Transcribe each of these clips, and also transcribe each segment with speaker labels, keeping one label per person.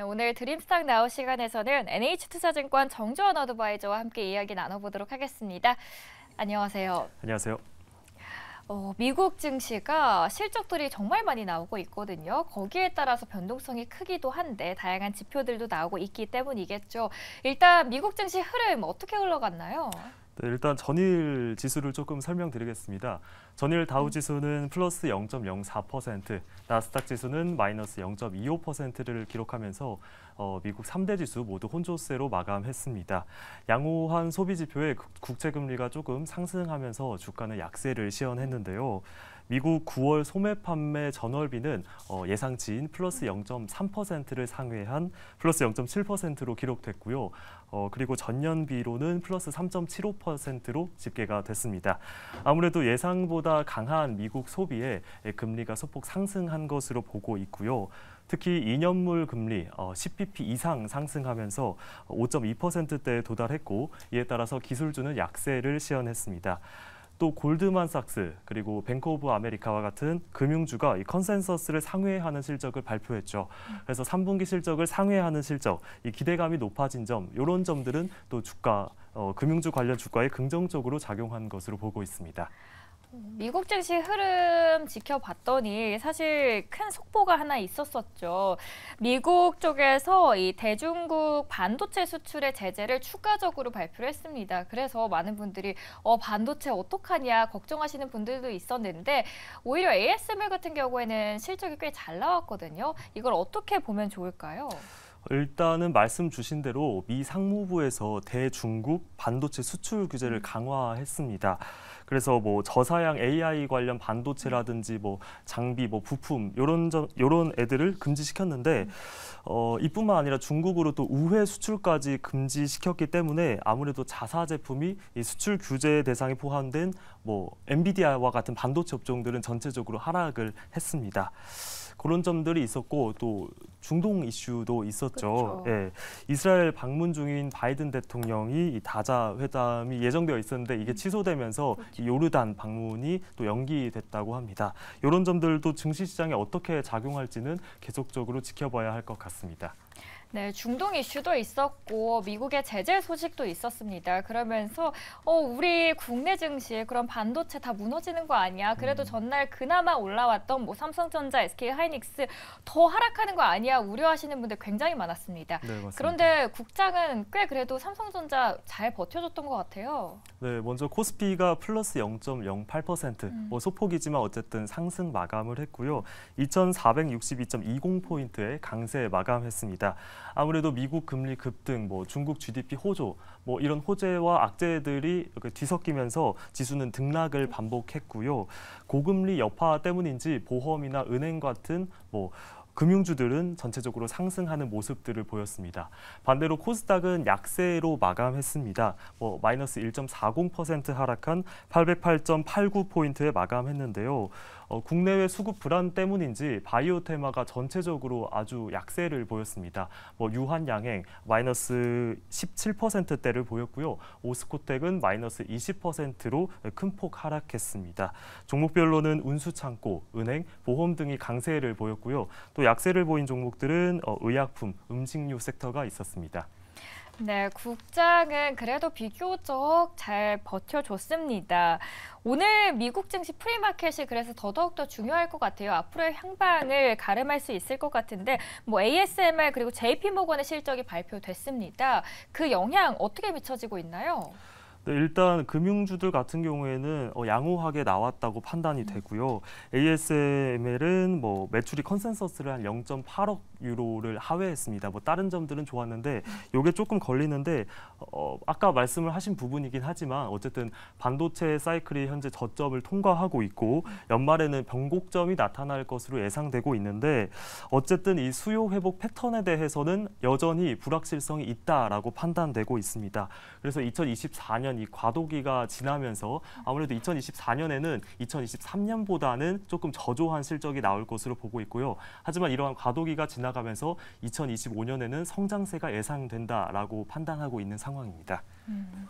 Speaker 1: 네, 오늘 드림스탁 나우 시간에서는 NH투자증권 정주원 어드바이저와 함께 이야기 나눠보도록 하겠습니다. 안녕하세요. 안녕하세요. 어, 미국 증시가 실적들이 정말 많이 나오고 있거든요. 거기에 따라서 변동성이 크기도 한데 다양한 지표들도 나오고 있기 때문이겠죠. 일단 미국 증시 흐름 어떻게 흘러갔나요?
Speaker 2: 네, 일단 전일 지수를 조금 설명드리겠습니다. 전일 다우 음. 지수는 플러스 0.04%, 나스닥 지수는 마이너스 0.25%를 기록하면서 어, 미국 3대 지수 모두 혼조세로 마감했습니다. 양호한 소비 지표에 국채 금리가 조금 상승하면서 주가는 약세를 시연했는데요. 미국 9월 소매 판매 전월비는 어, 예상치인 플러스 0.3%를 상회한 플러스 0.7%로 기록됐고요. 어, 그리고 전년비로는 플러스 3.75%로 집계가 됐습니다. 아무래도 예상보다 강한 미국 소비에 금리가 소폭 상승한 것으로 보고 있고요. 특히 2년물 금리 10bp 어, 이상 상승하면서 5.2%대에 도달했고 이에 따라서 기술주는 약세를 시연했습니다. 또 골드만삭스 그리고 뱅크 오브 아메리카와 같은 금융주가 이 컨센서스를 상회하는 실적을 발표했죠. 그래서 3분기 실적을 상회하는 실적, 이 기대감이 높아진 점, 이런 점들은 또 주가, 어, 금융주 관련 주가에 긍정적으로 작용한 것으로 보고 있습니다.
Speaker 1: 미국 증시 흐름 지켜봤더니 사실 큰 속보가 하나 있었었죠. 미국 쪽에서 이 대중국 반도체 수출의 제재를 추가적으로 발표 했습니다. 그래서 많은 분들이 어 반도체 어떡하냐 걱정하시는 분들도 있었는데 오히려 ASML 같은 경우에는 실적이 꽤 잘 나왔거든요. 이걸 어떻게 보면 좋을까요?
Speaker 2: 일단은 말씀 주신 대로 미 상무부에서 대중국 반도체 수출 규제를 강화했습니다. 그래서 뭐 저사양 AI 관련 반도체라든지 뭐 장비, 뭐 부품 이런 이런 애들을 금지시켰는데 어, 이뿐만 아니라 중국으로 또 우회 수출까지 금지시켰기 때문에 아무래도 자사 제품이 이 수출 규제 대상에 포함된 뭐 엔비디아와 같은 반도체 업종들은 전체적으로 하락을 했습니다. 그런 점들이 있었고 또 중동 이슈도 있었죠. 그렇죠. 예, 이스라엘 방문 중인 바이든 대통령이 다자 회담이 예정되어 있었는데 이게 음. 취소되면서 그렇죠. 요르단 방문이 또 연기됐다고 합니다. 이런 점들도 증시 시장에 어떻게 작용할지는 계속적으로 지켜봐야 할 것 같습니다.
Speaker 1: 네, 중동 이슈도 있었고 미국의 제재 소식도 있었습니다. 그러면서 어, 우리 국내 증시 에 그런 반도체 다 무너지는 거 아니야? 그래도 음. 전날 그나마 올라왔던 뭐 삼성전자, SK 하이닉스 더 하락하는 거 아니야? 우려하시는 분들 굉장히 많았습니다. 네, 그런데 국장은 꽤 그래도 삼성전자 잘 버텨줬던 것 같아요.
Speaker 2: 네, 먼저 코스피가 플러스 0.08%, 음. 뭐 소폭이지만 어쨌든 상승 마감을 했고요. 2,462.20포인트의 강세 마감했습니다. 아무래도 미국 금리 급등, 뭐 중국 GDP 호조, 뭐 이런 호재와 악재들이 뒤섞이면서 지수는 등락을 반복했고요. 고금리 여파 때문인지 보험이나 은행 같은 뭐 금융주들은 전체적으로 상승하는 모습들을 보였습니다. 반대로 코스닥은 약세로 마감했습니다. 뭐 마이너스 1.40% 하락한 808.89포인트에 마감했는데요. 어, 국내외 수급 불안 때문인지 바이오 테마가 전체적으로 아주 약세를 보였습니다. 뭐 유한양행 마이너스 17%대를 보였고요. 오스코텍은 마이너스 20%로 큰 폭 하락했습니다. 종목별로는 운수창고, 은행, 보험 등이 강세를 보였고요. 또 약세를 보인 종목들은 어, 의약품, 음식료 섹터가 있었습니다.
Speaker 1: 네, 국장은 그래도 비교적 잘 버텨줬습니다. 오늘 미국 증시 프리마켓이 그래서 더더욱더 중요할 것 같아요. 앞으로의 향방을 가름할 수 있을 것 같은데 뭐 ASMR 그리고 JP모건의 실적이 발표됐습니다. 그 영향 어떻게 미쳐지고 있나요?
Speaker 2: 네, 일단 금융주들 같은 경우에는 어, 양호하게 나왔다고 판단이 음. 되고요. ASML은 뭐 매출이 컨센서스를 한 0.8억 유로를 하회했습니다. 뭐 다른 점들은 좋았는데 이게 조금 걸리는데 어, 아까 말씀을 하신 부분이긴 하지만 어쨌든 반도체 사이클이 현재 저점을 통과하고 있고 연말에는 변곡점이 나타날 것으로 예상되고 있는데 어쨌든 이 수요 회복 패턴에 대해서는 여전히 불확실성이 있다라고 판단되고 있습니다. 그래서 2024년 이 과도기가 지나면서 아무래도 2024년에는 2023년보다는 조금 저조한 실적이 나올 것으로 보고 있고요. 하지만 이러한 과도기가 지나 올라가면서 2025년에는 성장세가 예상된다라고 판단하고 있는 상황입니다.
Speaker 1: 음.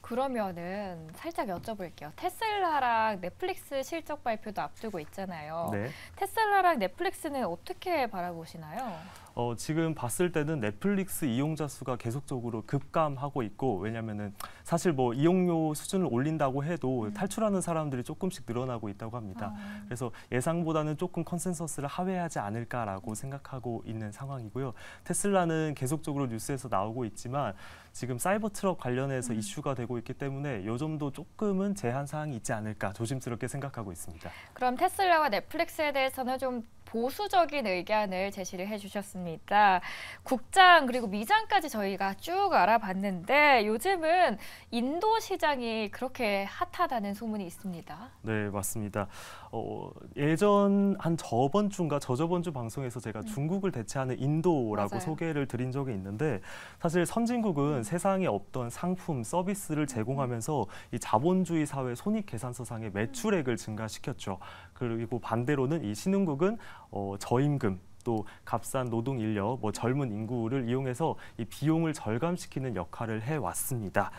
Speaker 1: 그러면은 살짝 여쭤볼게요. 테슬라랑 넷플릭스 실적 발표도 앞두고 있잖아요. 네. 테슬라랑 넷플릭스는 어떻게 바라보시나요?
Speaker 2: 어, 지금 봤을 때는 넷플릭스 이용자 수가 계속적으로 급감하고 있고 왜냐면은 사실 뭐 이용료 수준을 올린다고 해도 음. 탈출하는 사람들이 조금씩 늘어나고 있다고 합니다. 아. 그래서 예상보다는 조금 컨센서스를 하회하지 않을까라고 생각하고 있는 상황이고요. 테슬라는 계속적으로 뉴스에서 나오고 있지만 지금 사이버 트럭 관련해서 음. 이슈가 되고 있기 때문에 요 점도 조금은 제한 사항이 있지 않을까 조심스럽게 생각하고 있습니다.
Speaker 1: 그럼 테슬라와 넷플릭스에 대해서는 좀 보수적인 의견을 제시를 해주셨습니다. 알습니다 국장 그리고 미장까지 저희가 쭉 알아봤는데 요즘은 인도 시장이 그렇게 핫하다는 소문이 있습니다.
Speaker 2: 네, 맞습니다. 어, 예전 한 저번 주인가 저저번 주 방송에서 제가 음. 중국을 대체하는 인도라고 맞아요. 소개를 드린 적이 있는데 사실 선진국은 음. 세상에 없던 상품, 서비스를 제공하면서 이 자본주의 사회 손익계산서상의 매출액을 음. 증가시켰죠. 그리고 반대로는 이 신흥국은 어, 저임금 또 값싼 노동 인력, 뭐 젊은 인구를 이용해서 이 비용을 절감시키는 역할을 해 왔습니다.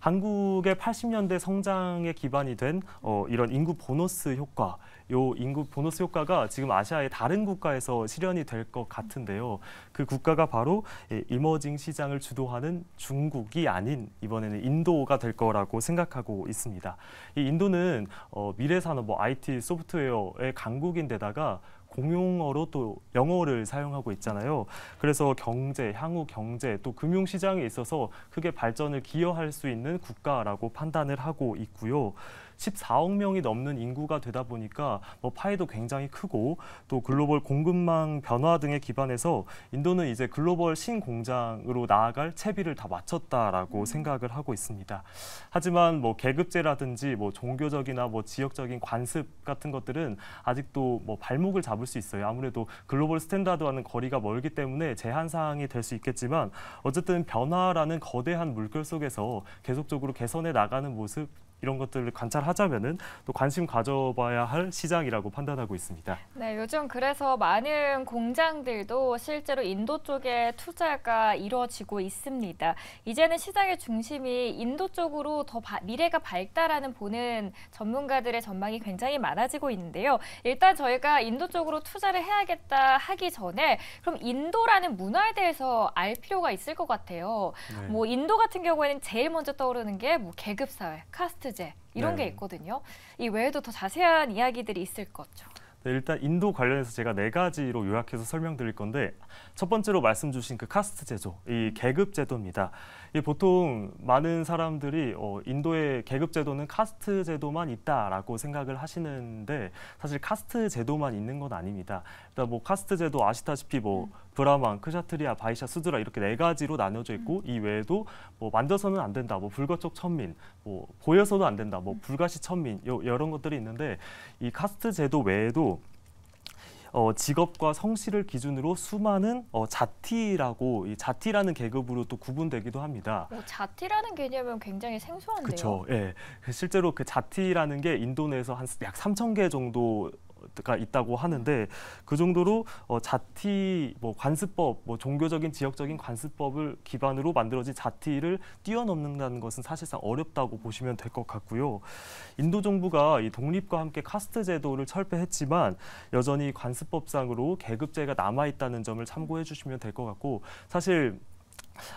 Speaker 2: 한국의 80년대 성장에 기반이 된 어, 이런 인구 보너스 효과, 요 인구 보너스 효과가 지금 아시아의 다른 국가에서 실현이 될 것 같은데요. 그 국가가 바로 이머징 시장을 주도하는 중국이 아닌 이번에는 인도가 될 거라고 생각하고 있습니다. 이 인도는 어, 미래 산업, 뭐 IT, 소프트웨어의 강국인데다가 공용어로 또 영어를 사용하고 있잖아요. 그래서 경제, 향후 경제, 또 금융 시장에 있어서 크게 발전을 기여할 수 있는 국가라고 판단을 하고 있고요. 14억 명이 넘는 인구가 되다 보니까 뭐 파이도 굉장히 크고 또 글로벌 공급망 변화 등에 기반해서 인도는 이제 글로벌 신공장으로 나아갈 채비를 다 마쳤다라고 음. 생각을 하고 있습니다. 하지만 뭐 계급제라든지 뭐 종교적이나 뭐 지역적인 관습 같은 것들은 아직도 뭐 발목을 잡을 수 있어요. 아무래도 글로벌 스탠다드와는 거리가 멀기 때문에 제한 사항이 될 수 있겠지만 어쨌든 변화라는 거대한 물결 속에서 계속적으로 개선해 나가는 모습 이런 것들을 관찰할 하자면은 또 관심 가져봐야 할 시장이라고 판단하고 있습니다.
Speaker 1: 네, 요즘 그래서 많은 공장들도 실제로 인도 쪽에 투자가 이루어지고 있습니다. 이제는 시장의 중심이 인도 쪽으로 더 바, 미래가 밝다라는 보는 전문가들의 전망이 굉장히 많아지고 있는데요. 일단 저희가 인도 쪽으로 투자를 해야겠다 하기 전에 그럼 인도라는 문화에 대해서 알 필요가 있을 것 같아요. 네. 뭐 인도 같은 경우에는 제일 먼저 떠오르는 게 뭐 계급 사회, 카스트제, 이런 네. 게 있거든요. 이 외에도 더 자세한 이야기들이 있을 것죠
Speaker 2: 네, 일단 인도 관련해서 제가 네 가지로 요약해서 설명드릴 건데 첫 번째로 말씀 주신 그 카스트 제조, 이 음. 계급 제도입니다. 보통 많은 사람들이 어, 인도의 계급 제도는 카스트 제도만 있다라고 생각을 하시는데 사실 카스트 제도만 있는 건 아닙니다. 일단 그러니까 뭐 카스트 제도 아시다시피 뭐 음. 브라만, 크샤트리아, 바이샤, 수드라 이렇게 네 가지로 나눠져 있고 음. 이 외에도 뭐 만져서는 안 된다, 뭐 불거쪽 천민, 뭐 보여서도 안 된다, 뭐 음. 불가시 천민 요, 이런 것들이 있는데 이 카스트 제도 외에도 어, 직업과 성씨를 기준으로 수많은 어, 자티라고 이 자티라는 계급으로 또 구분되기도 합니다.
Speaker 1: 오, 어, 자티라는 개념은 굉장히 생소한데요. 그렇죠.
Speaker 2: 예. 실제로 그 자티라는 게 인도 내에서 한 약 3천 개 정도 가 있다고 하는데 그 정도로 어, 자티 뭐 관습법 뭐 종교적인 지역적인 관습법을 기반으로 만들어진 자티를 뛰어넘는다는 것은 사실상 어렵다고 보시면 될 것 같고요. 인도 정부가 이 독립과 함께 카스트 제도를 철폐했지만 여전히 관습법상으로 계급제가 남아 있다는 점을 참고해 주시면 될 것 같고 사실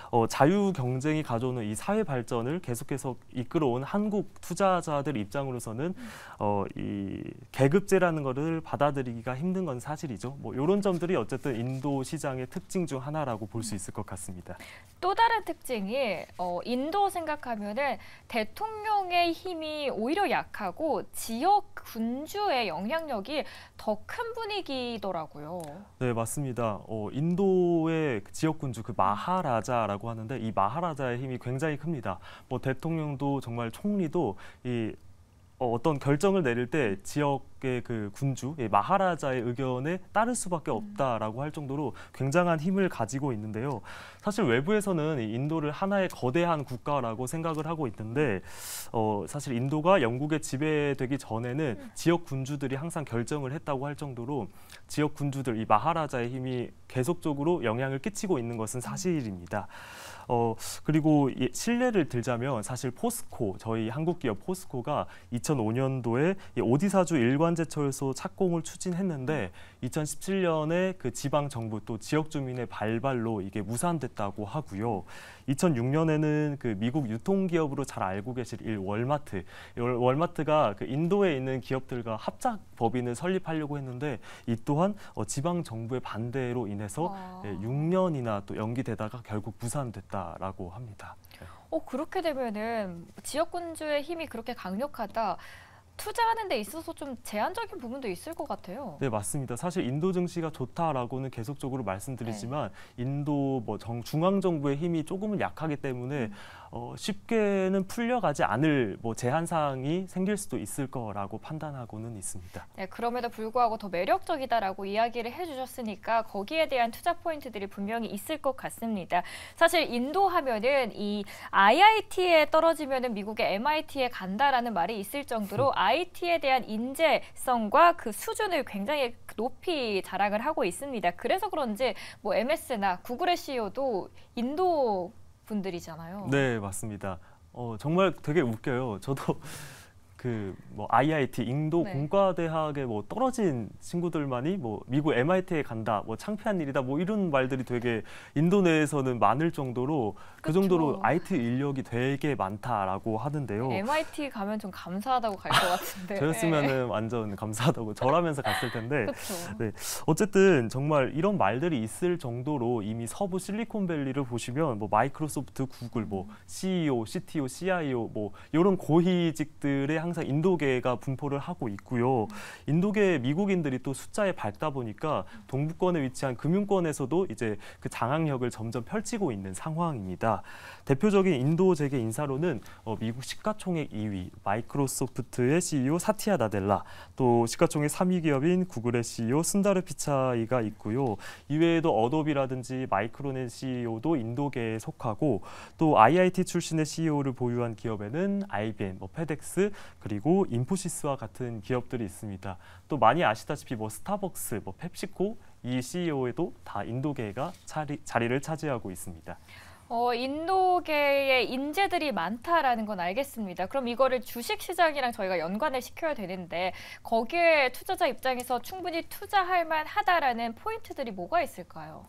Speaker 2: 어, 자유 경쟁이 가져오는 이 사회 발전을 계속해서 이끌어온 한국 투자자들 입장으로서는 음. 어, 이 계급제라는 것을 받아들이기가 힘든 건 사실이죠. 뭐 이런 점들이 어쨌든 인도 시장의 특징 중 하나라고 볼수 음. 있을 것 같습니다.
Speaker 1: 또 다른 특징이 어, 인도 생각하면은 대통령의 힘이 오히려 약하고 지역 군주의 영향력이 더 큰 분위기더라고요.
Speaker 2: 네 맞습니다. 어, 인도의 그 지역 군주 그 마하라자 마하라자라고 하는데 이 마하라자의 힘이 굉장히 큽니다. 뭐 대통령도 정말 총리도 이 어, 어떤 결정을 내릴 때 지역의 그 군주 예, 마하라자의 의견에 따를 수밖에 없다라고 할 정도로 굉장한 힘을 가지고 있는데요. 사실 외부에서는 인도를 하나의 거대한 국가라고 생각을 하고 있는데 어, 사실 인도가 영국에 지배되기 전에는 음. 지역 군주들이 항상 결정을 했다고 할 정도로 지역 군주들 이 마하라자의 힘이 계속적으로 영향을 끼치고 있는 것은 음. 사실입니다. 어, 그리고 예, 실례를 들자면 사실 포스코, 저희 한국 기업 포스코가 2005년도에 오디사주 일관제철소 착공을 추진했는데 2017년에 그 지방 정부 또 지역 주민의 발발로 이게 무산됐다고 하고요. 2006년에는 그 미국 유통기업으로 잘 알고 계실 일 월마트, 월마트가 그 인도에 있는 기업들과 합작 법인을 설립하려고 했는데 이 또한 어, 지방 정부의 반대로 인해서 아... 6년이나 예, 또 연기되다가 결국 무산됐다. 있다라고 합니다.
Speaker 1: 어, 그렇게 되면은 지역 군주의 힘이 그렇게 강력하다. 투자하는 데 있어서 좀 제한적인 부분도 있을 것 같아요.
Speaker 2: 네, 맞습니다. 사실 인도 증시가 좋다라고는 계속적으로 말씀드리지만 네. 인도 뭐 중앙정부의 힘이 조금은 약하기 때문에 음. 어, 쉽게는 풀려가지 않을 뭐 제한 사항이 생길 수도 있을 거라고 판단하고는 있습니다.
Speaker 1: 네, 그럼에도 불구하고 더 매력적이다라고 이야기를 해주셨으니까 거기에 대한 투자 포인트들이 분명히 있을 것 같습니다. 사실 인도 하면은 이 IIT에 떨어지면은 미국의 MIT에 간다라는 말이 있을 정도로 음. IT에 대한 인재성과 그 수준을 굉장히 높이 자랑을 하고 있습니다. 그래서 그런지 뭐 MS나 구글의 CEO도 인도 분들이잖아요.
Speaker 2: 네, 맞습니다. 어, 정말 되게 웃겨요. 저도 그뭐 IIT 인도 네. 공과대학에 뭐 떨어진 친구들만이 뭐 미국 MIT에 간다 뭐 창피한 일이다 뭐 이런 말들이 되게 인도 내에서는 많을 정도로 그 그쵸. 그 정도로 IT 인력이 되게 많다라고 하는데요.
Speaker 1: MIT 가면 좀 감사하다고 갈 것 같은데. 저였으면은 예.
Speaker 2: 완전 감사하다고 저하면서 갔을 텐데. 네. 어쨌든 정말 이런 말들이 있을 정도로 이미 서부 실리콘밸리를 보시면 뭐 마이크로소프트, 구글, 뭐 CEO, CTO, CIO 뭐 이런 고위직들의 한 항상 인도계가 분포를 하고 있고요. 인도계 미국인들이 또 숫자에 밝다 보니까 동부권에 위치한 금융권에서도 이제 그 장악력을 점점 펼치고 있는 상황입니다. 대표적인 인도 재계 인사로는 어, 미국 시가총액 2위 마이크로소프트의 CEO 사티아 나델라, 또 시가총액 3위 기업인 구글의 CEO 순다르 피차이가 있고요. 이외에도 어도비라든지 마이크론의 CEO도 인도계에 속하고 또 IIT 출신의 CEO를 보유한 기업에는 IBM, 뭐 페덱스, 그리고 인포시스와 같은 기업들이 있습니다. 또 많이 아시다시피 뭐 스타벅스, 뭐 펩시코 이 CEO에도 다 인도계가 자리, 자리를 차지하고 있습니다.
Speaker 1: 어, 인도계의 인재들이 많다라는 건 알겠습니다. 그럼 이거를 주식 시장이랑 저희가 연관을 시켜야 되는데 거기에 투자자 입장에서 충분히 투자할 만하다라는 포인트들이 뭐가 있을까요?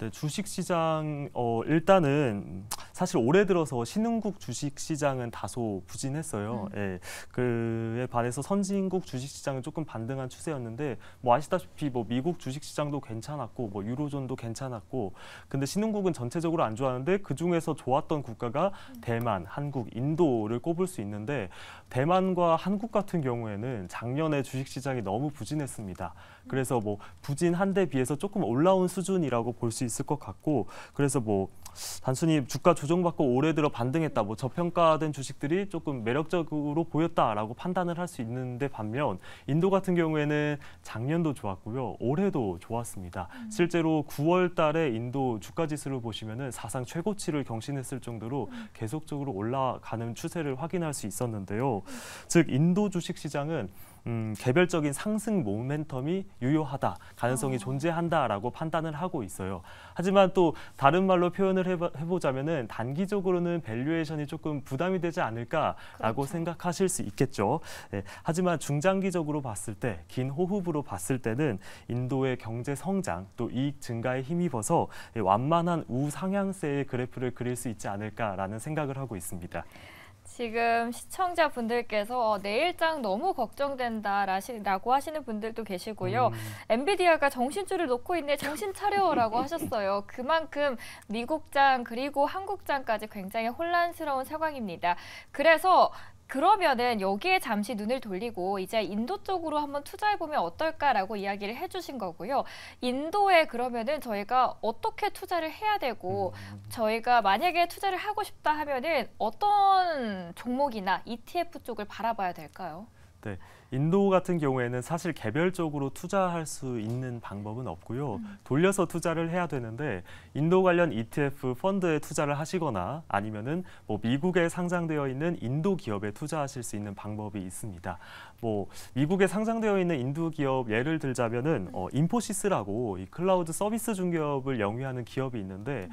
Speaker 2: 네, 주식 시장 어, 일단은 사실 올해 들어서 신흥국 주식 시장은 다소 부진했어요. 음. 예, 그에 반해서 선진국 주식 시장은 조금 반등한 추세였는데 뭐 아시다시피 뭐 미국 주식 시장도 괜찮았고 뭐 유로존도 괜찮았고 근데 신흥국은 전체적으로 안 좋았는데 그 중에서 좋았던 국가가 음. 대만, 한국, 인도를 꼽을 수 있는데 대만과 한국 같은 경우에는 작년에 주식 시장이 너무 부진했습니다. 그래서 뭐 부진한데 비해서 조금 올라온 수준이라고 볼 수 있습니다. 있을 것 같고 그래서 뭐 단순히 주가 조정받고 오래 들어 반등했다, 뭐 저평가된 주식들이 조금 매력적으로 보였다라고 판단을 할 수 있는데 반면 인도 같은 경우에는 작년도 좋았고요, 올해도 좋았습니다. 음. 실제로 9월달에 인도 주가 지수를 보시면은 사상 최고치를 경신했을 정도로 음. 계속적으로 올라가는 추세를 확인할 수 있었는데요. 음. 즉 인도 주식 시장은 음, 개별적인 상승 모멘텀이 유효하다, 가능성이 어. 존재한다라고 판단을 하고 있어요. 하지만 또 다른 말로 표현을 해보, 해보자면은 단기적으로는 밸류에이션이 조금 부담이 되지 않을까라고 그렇죠. 생각하실 수 있겠죠. 네, 하지만 중장기적으로 봤을 때, 긴 호흡으로 봤을 때는 인도의 경제 성장 또 이익 증가에 힘입어서 완만한 우상향세의 그래프를 그릴 수 있지 않을까라는 생각을 하고 있습니다.
Speaker 1: 지금 시청자분들께서 어, 내일장 너무 걱정된다라고 하시는 분들도 계시고요. 음. 엔비디아가 정신줄을 놓고 있네, 정신 차려라고 하셨어요. 그만큼 미국장 그리고 한국장까지 굉장히 혼란스러운 상황입니다. 그래서 그러면은 여기에 잠시 눈을 돌리고 이제 인도 쪽으로 한번 투자해 보면 어떨까라고 이야기를 해주신 거고요. 인도에 그러면은 저희가 어떻게 투자를 해야 되고 음. 저희가 만약에 투자를 하고 싶다 하면은 어떤 종목이나 ETF 쪽을 바라봐야 될까요?
Speaker 2: 네. 인도 같은 경우에는 사실 개별적으로 투자할 수 있는 방법은 없고요. 음. 돌려서 투자를 해야 되는데 인도 관련 ETF 펀드에 투자를 하시거나 아니면은 뭐 미국에 상장되어 있는 인도 기업에 투자하실 수 있는 방법이 있습니다. 뭐 미국에 상장되어 있는 인도 기업 예를 들자면은 어, 인포시스라고 이 클라우드 서비스 중개업을 영위하는 기업이 있는데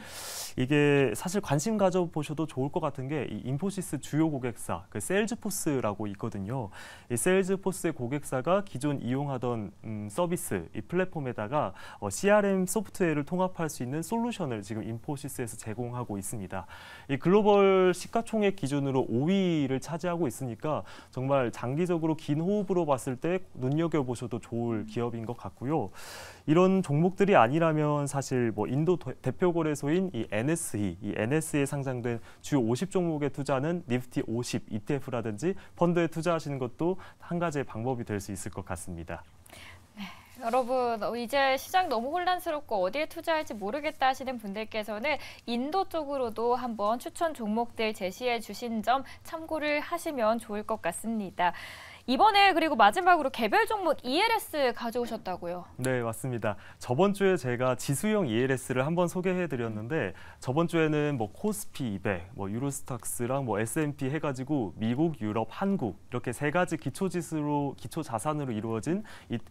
Speaker 2: 이게 사실 관심 가져보셔도 좋을 것 같은 게이 인포시스 주요 고객사 그 셀즈포스라고 있거든요. 이셀즈 메타포스의 고객사가 기존 이용하던 음, 서비스 이 플랫폼에다가 어, CRM 소프트웨어를 통합할 수 있는 솔루션을 지금 인포시스에서 제공하고 있습니다. 이 글로벌 시가총액 기준으로 5위를 차지하고 있으니까 정말 장기적으로 긴 호흡으로 봤을 때 눈여겨보셔도 좋을 기업인 것 같고요. 이런 종목들이 아니라면 사실 뭐 인도 대표 거래소인 이 NSE, 이 NSE에 상장된 주50 종목의 투자는 니프티 50 ETF라든지 펀드에 투자하시는 것도 한 가지 해결 방법이 될 수 있을 것 같습니다.
Speaker 1: 네, 여러분 어, 이제 시장 너무 혼란스럽고 어디에 투자할지 모르겠다 하시는 분들께서는 인도 쪽으로도 한번 추천 종목들 제시해 주신 점 참고를 하시면 좋을 것 같습니다. 이번에 그리고 마지막으로 개별 종목 ELS 가져오셨다고요?
Speaker 2: 네, 맞습니다. 저번 주에 제가 지수형 ELS를 한번 소개해 드렸는데 저번 주에는 뭐 코스피 200, 뭐 유로스탁스랑 뭐 S&P 해 가지고 미국, 유럽, 한국 이렇게 세 가지 기초 지수로 기초 자산으로 이루어진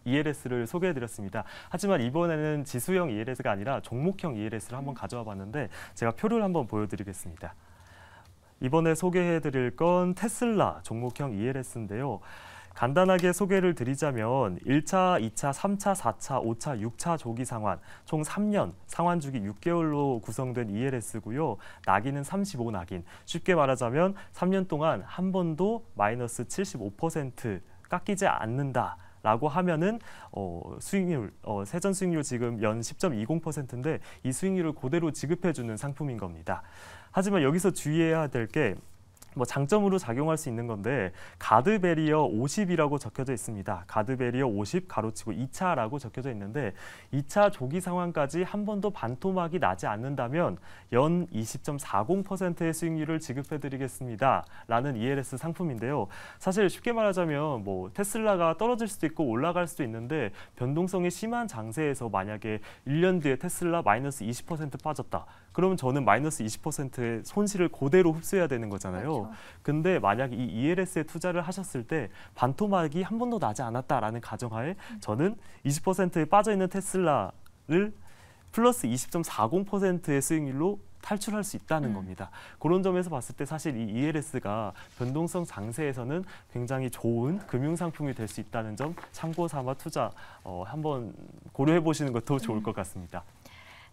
Speaker 2: ELS를 소개해 드렸습니다. 하지만 이번에는 지수형 ELS가 아니라 종목형 ELS를 한번 가져와 봤는데 제가 표를 한번 보여 드리겠습니다. 이번에 소개해 드릴 건 테슬라 종목형 ELS인데요. 간단하게 소개를 드리자면 1차, 2차, 3차, 4차, 5차, 6차 조기 상환, 총 3년, 상환 주기 6개월로 구성된 ELS고요. 낙인은 35낙인, 쉽게 말하자면 3년 동안 한 번도 마이너스 75% 깎이지 않는다. 라고 하면은 어, 수익률, 어, 세전 수익률 지금 연 10.20%인데 이 수익률을 그대로 지급해주는 상품인 겁니다. 하지만 여기서 주의해야 될게 뭐 장점으로 작용할 수 있는 건데 가드 베리어 50이라고 적혀져 있습니다. 가드 베리어 50 가로치고 2차라고 적혀져 있는데 2차 조기 상황까지 한 번도 반토막이 나지 않는다면 연 20.40%의 수익률을 지급해 드리겠습니다. 라는 ELS 상품인데요. 사실 쉽게 말하자면 뭐 테슬라가 떨어질 수도 있고 올라갈 수도 있는데 변동성이 심한 장세에서 만약에 1년 뒤에 테슬라 마이너스 20% 빠졌다. 그러면 저는 마이너스 20%의 손실을 그대로 흡수해야 되는 거잖아요. 그렇죠. 근데 만약 이 ELS에 투자를 하셨을 때 반토막이 한 번도 나지 않았다라는 가정하에 음. 저는 20%에 빠져 있는 테슬라를 플러스 20.40%의 수익률로 탈출할 수 있다는 음. 겁니다. 그런 점에서 봤을 때 사실 이 ELS가 변동성 장세에서는 굉장히 좋은 금융 상품이 될 수 있다는 점 참고 삼아 투자 어, 한번 고려해 보시는 것도 좋을 음. 것 같습니다.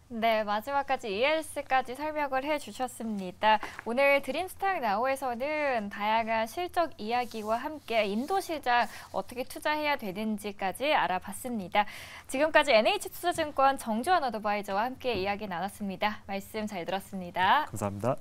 Speaker 1: 네, 마지막까지 ELS까지 설명을 해주셨습니다. 오늘 드림스탁 나우에서는 다양한 실적 이야기와 함께 인도시장 어떻게 투자해야 되는지까지 알아봤습니다. 지금까지 NH투자증권 정주환 어드바이저와 함께 이야기 나눴습니다. 말씀 잘 들었습니다.
Speaker 2: 감사합니다.